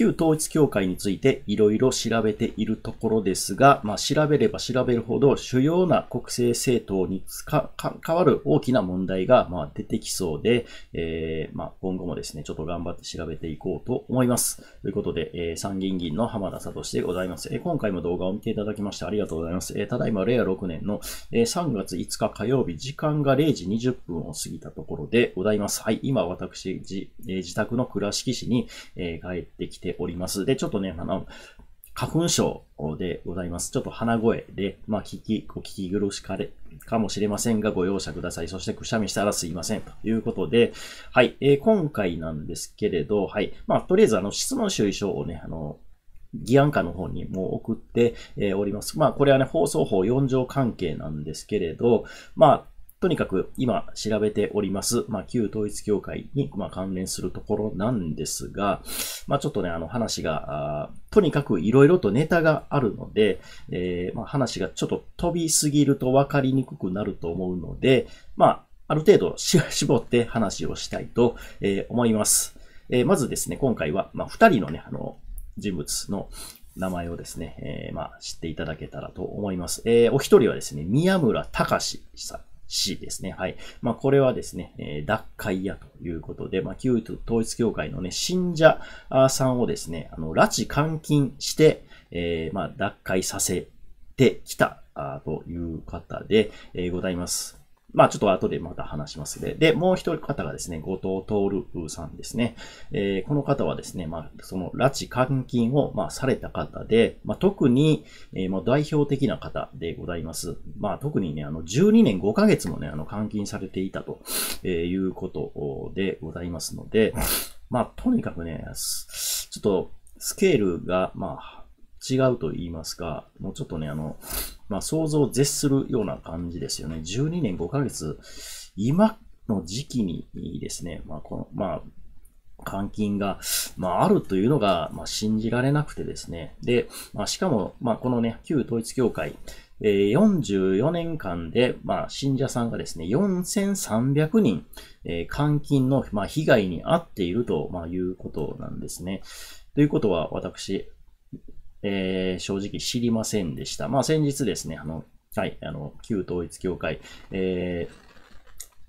旧統一教会についていろいろ調べているところですが、まあ、調べれば調べるほど主要な国政政党に関わる大きな問題が、まあ、出てきそうで、えー、まあ、今後もですね、ちょっと頑張って調べていこうと思います。ということで、えー、参議院議員の浜田聡でございます、えー、今回も動画を見ていただきましてありがとうございます。えただいま令和6年の、え3月5日火曜日、時間が0時20分を過ぎたところでございます。はい、今私、じえ自宅の倉敷市に、え帰ってきてております。で、ちょっとね、あの、花粉症でございます。ちょっと鼻声で、まあ、聞き、お聞き苦しかれ、かもしれませんが、ご容赦ください。そして、くしゃみしたらすいません。ということで、はい、えー、今回なんですけれど、はい、まあ、とりあえず、あの、質問主意書をね、あの、議案下の方にも送っております。まあ、これはね、放送法4条関係なんですけれど、まあ、とにかく今調べております、まあ、旧統一協会にま関連するところなんですが、まあ、ちょっとね、あの話が、とにかくいろいろとネタがあるので、えー、ま話がちょっと飛びすぎると分かりにくくなると思うので、まあ、ある程度 絞って話をしたいと思います。えー、まずですね、今回は、2人のね、あの、人物の名前をですね、えー、まあ、知っていただけたらと思います。えー、お一人はですね、宮村隆さん。C ですね。はい。まあ、これはですね、えー、脱会やということで、まあ、旧統一教会のね、信者さんをですね、あの、拉致監禁して、えー、まあ、脱会させてきたという方で、えー、ございます。まあちょっと後でまた話しますで。で、もう一人方がですね、後藤徹さんですね。えー、この方はですね、まあその拉致監禁を、まあ、された方で、まあ特に、えー、まあ代表的な方でございます。まあ特にね、あの12年5ヶ月もね、あの監禁されていたと、えー、いうことでございますので、まあとにかくね、ちょっとスケールが、まあ、違うと言いますか、もうちょっとね、あの、まあ、想像を絶するような感じですよね。12年5ヶ月、今の時期にですね、まあ、この、まあ、監禁が、まあ、あるというのが、まあ、信じられなくてですね。で、まあ、しかも、まあ、このね、旧統一教会、えー、44年間で、まあ、信者さんがですね、4300人、えー、監禁の、まあ、被害に遭っていると、まあ、いうことなんですね。ということは、私、えー、正直知りませんでした。まあ、先日ですね、あの、はい、あの、旧統一教会、え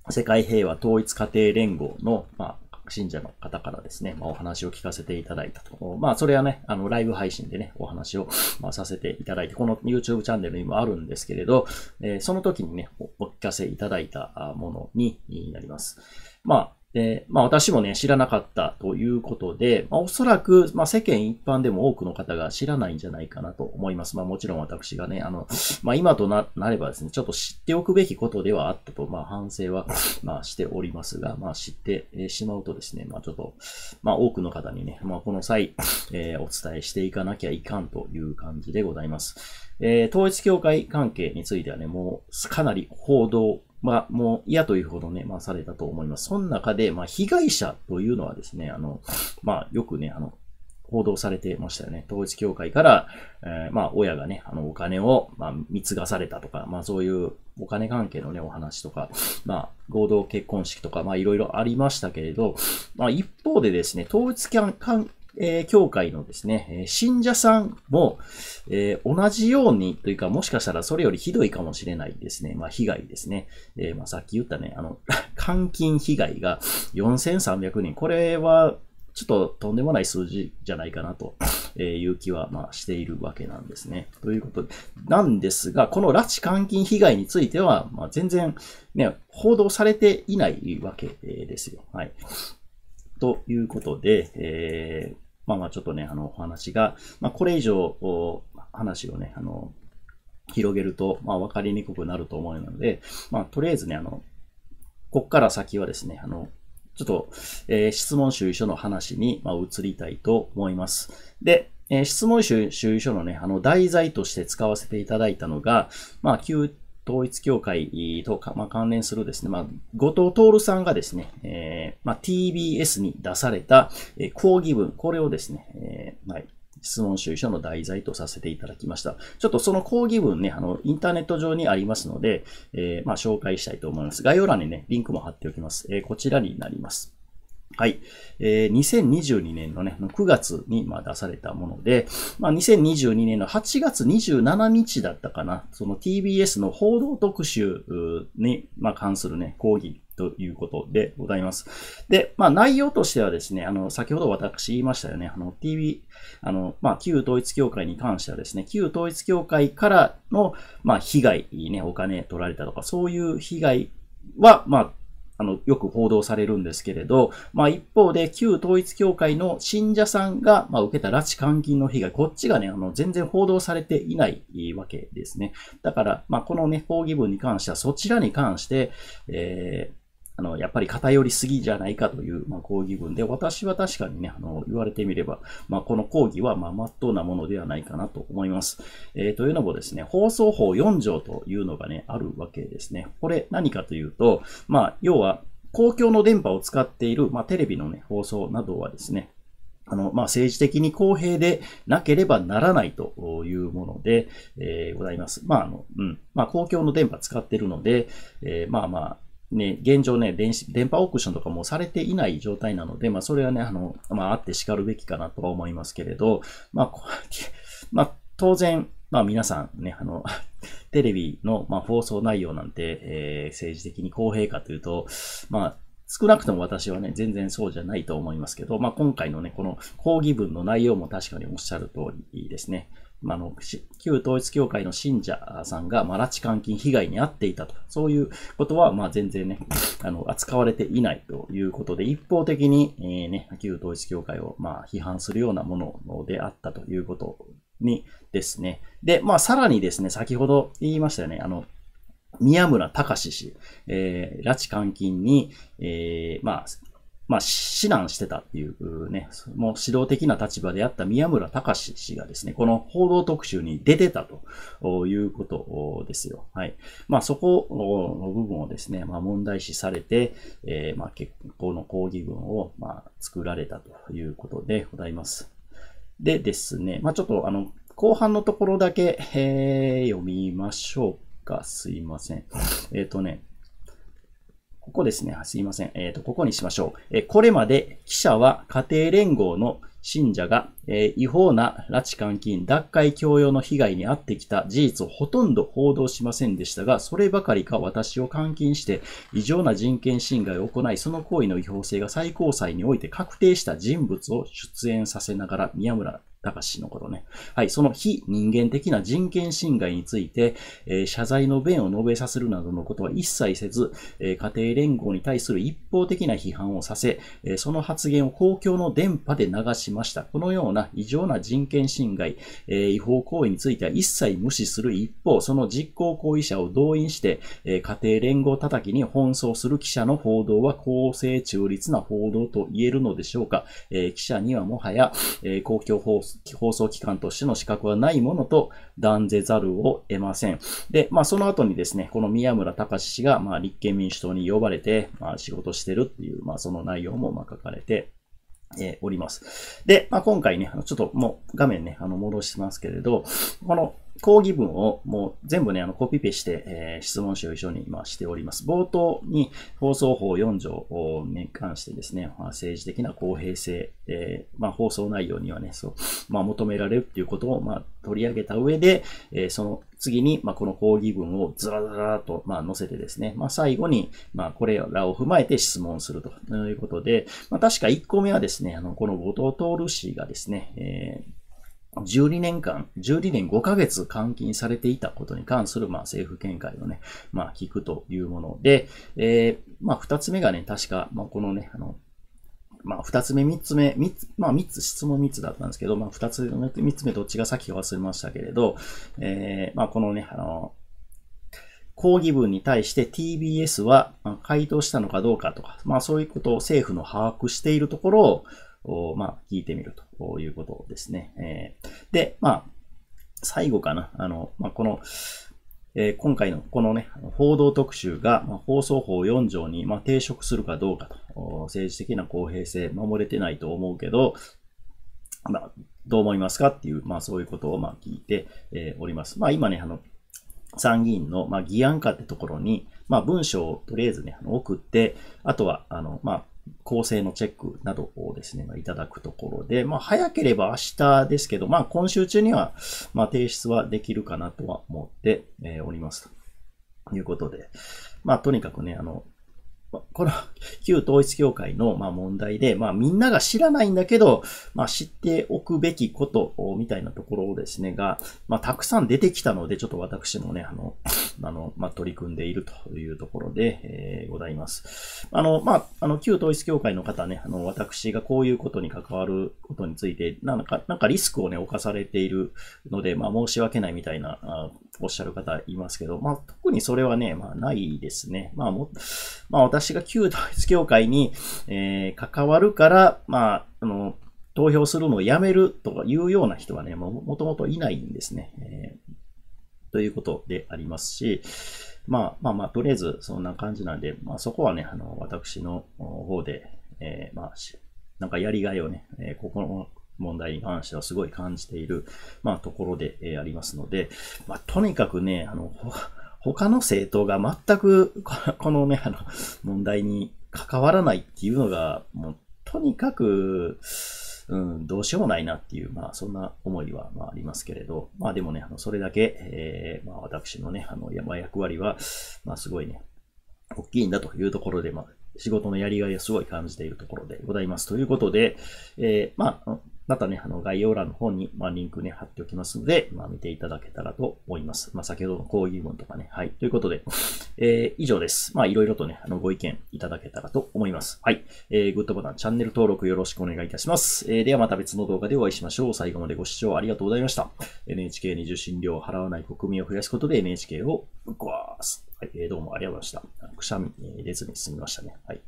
ー、世界平和統一家庭連合の、まあ、信者の方からですね、まあ、お話を聞かせていただいたと。まあ、それはね、あの、ライブ配信でね、お話を、まあ、させていただいて、この YouTube チャンネルにもあるんですけれど、えー、その時にねお、お聞かせいただいたものになります。まあ、で、まあ私もね、知らなかったということで、まあおそらく、まあ世間一般でも多くの方が知らないんじゃないかなと思います。まあもちろん私がね、あの、まあ今とな、なればですね、ちょっと知っておくべきことではあったと、まあ反省は、まあしておりますが、まあ知ってしまうとですね、まあちょっと、まあ多くの方にね、まあこの際、えー、お伝えしていかなきゃいかんという感じでございます。えー、統一協会関係についてはね、もうかなり報道まあ、もう嫌というほどね、まあ、されたと思います。その中で、まあ、被害者というのはですね、あの、まあ、よくね、あの、報道されてましたよね。統一教会から、えー、まあ、親がね、あの、お金を、まあ、貢がされたとか、まあ、そういうお金関係のね、お話とか、まあ、合同結婚式とか、まあ、いろいろありましたけれど、まあ、一方でですね、統一関えー、教会のですね、信者さんも、えー、同じようにというか、もしかしたらそれよりひどいかもしれないですね。まあ、被害ですね。えー、まあ、さっき言ったね、あの、監禁被害が4300人。これは、ちょっととんでもない数字じゃないかなとえいう気はまあしているわけなんですね。ということなんですが、この拉致監禁被害については、まあ、全然、ね、報道されていないわけですよ。はい。ということで、えー、まあまあちょっとね、あの、お話が、まあこれ以上、話をね、あの、広げると、まあ分かりにくくなると思うので、まあとりあえずね、あの、こっから先はですね、あの、ちょっと、えー、質問収書の話に、まあ、移りたいと思います。で、えー、質問収書のね、あの、題材として使わせていただいたのが、まあ、統一協会とか、まあ、関連するですね、まあ、後藤徹さんがですね、えーまあ、TBS に出された、えー、講義文、これをですね、えー、はい、質問収書の題材とさせていただきました。ちょっとその講義文ね、あの、インターネット上にありますので、えー、まあ、紹介したいと思います。概要欄にね、リンクも貼っておきます。えー、こちらになります。はい。えー、2022年のね、9月にま出されたもので、まあ、2022年の8月27日だったかな、その TBS の報道特集に、ま関するね、講義ということでございます。で、まあ、内容としてはですね、あの、先ほど私言いましたよね、あの、TV、あの、まあ、旧統一教会に関してはですね、旧統一教会からの、まあ、被害、ね、お金取られたとか、そういう被害は、まあ、あの、よく報道されるんですけれど、まあ一方で旧統一教会の信者さんが、まあ、受けた拉致監禁の被害、こっちがね、あの、全然報道されていないわけですね。だから、まあこのね、抗議文に関しては、そちらに関して、えーあの、やっぱり偏りすぎじゃないかという、まあ、抗議文で、私は確かにね、あの、言われてみれば、まあ、この抗議は、まあ、真っうなものではないかなと思います。えー、というのもですね、放送法4条というのがね、あるわけですね。これ何かというと、まあ、要は、公共の電波を使っている、まあ、テレビのね、放送などはですね、あの、まあ、政治的に公平でなければならないというもので、えー、ございます。まあ、あの、うん。まあ、公共の電波使ってるので、えー、まあまあ、ね、現状ね、電子、電波オークションとかもされていない状態なので、まあ、それはね、あの、まあ、あって叱るべきかなとは思いますけれど、まあ、まあ、当然、まあ、皆さんね、あの、テレビの、まあ、放送内容なんて、えー、政治的に公平かというと、まあ、少なくとも私はね、全然そうじゃないと思いますけど、まあ、今回のね、この講義文の内容も確かにおっしゃる通りですね。あの、旧統一教会の信者さんが、まあ、拉致監禁被害に遭っていたと。そういうことは、まあ、全然ね、あの、扱われていないということで、一方的に、えー、ね、旧統一教会を、まあ、批判するようなものであったということにですね。で、まあ、さらにですね、先ほど言いましたよね、あの、宮村隆氏、えー、拉致監禁に、えー、まあ、まあ、指南してたっていうね、もう指導的な立場であった宮村隆氏がですね、この報道特集に出てたということですよ。はい。まあ、そこの部分をですね、まあ、問題視されて、えー、まあ、結構の抗議文を、まあ、作られたということでございます。でですね、まあ、ちょっとあの、後半のところだけ、えー、読みましょうか。すいません。えっ、ー、とね、ここですね。すいません。えっ、ー、と、ここにしましょう。えこれまで記者は家庭連合の信者がえー、違法な拉致監禁、脱会強要の被害に遭ってきた事実をほとんど報道しませんでしたが、そればかりか私を監禁して異常な人権侵害を行い、その行為の違法性が最高裁において確定した人物を出演させながら、宮村隆のことね。はい、その非人間的な人権侵害について、えー、謝罪の弁を述べさせるなどのことは一切せず、えー、家庭連合に対する一方的な批判をさせ、えー、その発言を公共の電波で流しました。このよううな異常な人権侵害、えー、違法行為については一切無視する一方、その実行行為者を動員して、えー、家庭連合叩きに奔走する記者の報道は公正中立な報道と言えるのでしょうか。えー、記者にはもはや、えー、公共放送機関としての資格はないものと断ぜざるを得ません。で、まあその後にですね、この宮村隆氏が、まあ立憲民主党に呼ばれて、まあ仕事してるっていう、まあその内容もまあ書かれて、えおります。で、まあ、今回ね、ちょっともう画面ね、あの、戻しますけれど、この講義文をもう全部ね、あの、コピペして、えー、質問集を一緒に今しております。冒頭に放送法4条に関してですね、まあ、政治的な公平性、えー、まあ、放送内容にはね、そう、まあ、求められるっていうことを、まあ、取り上げた上で、えー、その次に、まあ、この講義文をずらずらと、まあ、載せてですね、まあ、最後に、まあ、これらを踏まえて質問するということで、まあ、確か1個目はですね、あの、この後藤徹氏がですね、えー12年間、12年5ヶ月監禁されていたことに関する、まあ、政府見解をね、まあ、聞くというもので、えー、まあ、二つ目がね、確か、まあ、このね、あの、まあ、二つ目、三つ目、三つ、まあ、三つ、質問三つだったんですけど、まあ、二つ目と三つ目、どっちが先か忘れましたけれど、えー、まあ、このね、あの、抗議文に対して TBS は回答したのかどうかとか、まあ、そういうことを政府の把握しているところを、まあ、聞いてみるということですね。えー、で、まあ、最後かな。あの、まあ、この、えー、今回のこのね、報道特集が、まあ、放送法4条に、まあ、抵触するかどうかと、政治的な公平性守れてないと思うけど、まあ、どう思いますかっていう、まあ、そういうことを、まあ、聞いて、えー、おります。まあ、今ね、あの、参議院の、まあ、議案課ってところに、まあ、文章をとりあえずね、あの送って、あとは、あの、まあ、構成のチェックなどをですね、まあ、いただくところで、まあ、早ければ明日ですけど、まあ、今週中には、まあ、提出はできるかなとは思っております。ということで、まあ、とにかくね、あの、この旧統一協会のま問題で、まあ、みんなが知らないんだけど、まあ、知っておくべきことみたいなところをですね、が、まあ、たくさん出てきたので、ちょっと私もね、あの、あの、まあ、取り組んでいるというところで、えー、ございます。あの、まあ、あの、旧統一協会の方ね、あの、私がこういうことに関わることについて、なんか、なんかリスクをね、犯されているので、まあ、申し訳ないみたいな、あおっしゃる方いますけど、まあ、特にそれはね、まあ、ないですね。まあ、も、まあ、私が旧統一協会に、えー、関わるから、まあ、あの、投票するのをやめるとかいうような人はね、もともといないんですね。えーということでありますし、まあまあまあ、とりあえずそんな感じなんで、まあそこはね、あの、私の方で、えー、まあ、なんかやりがいをね、えー、ここの問題に関してはすごい感じている、まあところで、えー、ありますので、まあとにかくね、あの、他の政党が全く このね、あの、問題に関わらないっていうのが、もうとにかく、うん、どうしようもないなっていう、まあ、そんな思いは、まあ、ありますけれど、まあ、でもね、あの、それだけ、えー、まあ、私のね、あの、山役割は、まあ、すごいね、大きいんだというところで、まあ、仕事のやりがいをすごい感じているところでございます。ということで、えー、まあ、またね、あの、概要欄の方に、まあ、リンクね、貼っておきますので、まあ、見ていただけたらと思います。まあ、先ほどの講義文とかね、はい。ということで、えー、以上です。まあ、いろいろとね、あの、ご意見いただけたらと思います。はい。えー、グッドボタン、チャンネル登録よろしくお願いいたします。えー、ではまた別の動画でお会いしましょう。最後までご視聴ありがとうございました。NHK に受信料を払わない国民を増やすことで NHK をぶっ壊す。はい、えー、どうもありがとうございました。くしゃみ出ずに済みましたね。はい。